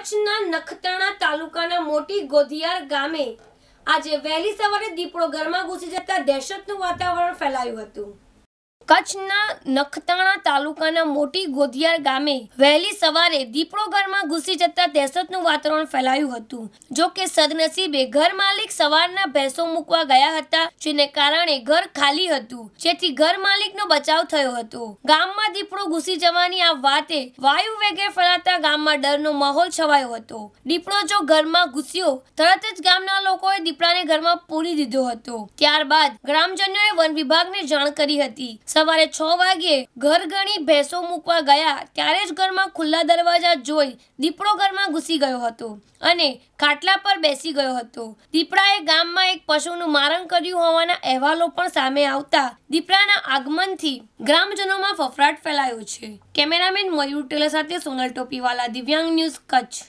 કચ્છના નખત્રાણા તાલુકાના મોટી ગોધિયાર ગામે આજે વહેલી સવારે દીપડો ઘરમાં ઘૂસી જતા દહેશતનું વાતાવરણ ફેલાયું હતું કચ્છના નખત્રાણા તાલુકાના મોટી ગોધિયાર ગામે વહેલી સવારે દીપડો ઘરમાં ઘૂસી જતા દહેશતનું વાતાવરણ ફેલાયું હતું જો કે સદનસીબે ઘર માલિક સવારના ભેંસો મૂકવા ગયા હતા જેને કારણે ઘર ખાલી હતું જેથી ઘર માલિકનો બચાવ થયો હતો ગામમાં દીપડો ઘૂસી જવાની આ વાતે વાયુ વેગે ફેલાતા ગામમાં ડરનો માહોલ છવાયો હતો દીપડો જો ઘરમાં ઘૂસ્યો તરત જ ગામના લોકોએ દીપડાને ઘરમાં પૂરી દીધો હતો ત્યારબાદ ગ્રામજનોએ વન વિભાગને જાણ કરી હતી સવારે છ વાગ્યે ઘર ગણી ભેંસો મૂકવા ગયા ત્યારે જ ઘરમાં ખુલ્લા દરવાજા જોઈ દીપડો ઘરમાં ઘૂસી ગયો હતો અને ખાટલા પર બેસી ગયો હતો દીપડાએ ગામમાં એક પશુનું મારણ કર્યું હોવાના અહેવાલો પણ સામે આવતા દીપડાના આગમનથી ગ્રામજનોમાં ફફડાટ ફેલાયો છે કેમેરામેન મયુર ટેલર સાથે સોનલ ટોપીવાલા દિવ્યાંગ ન્યૂઝ કચ્છ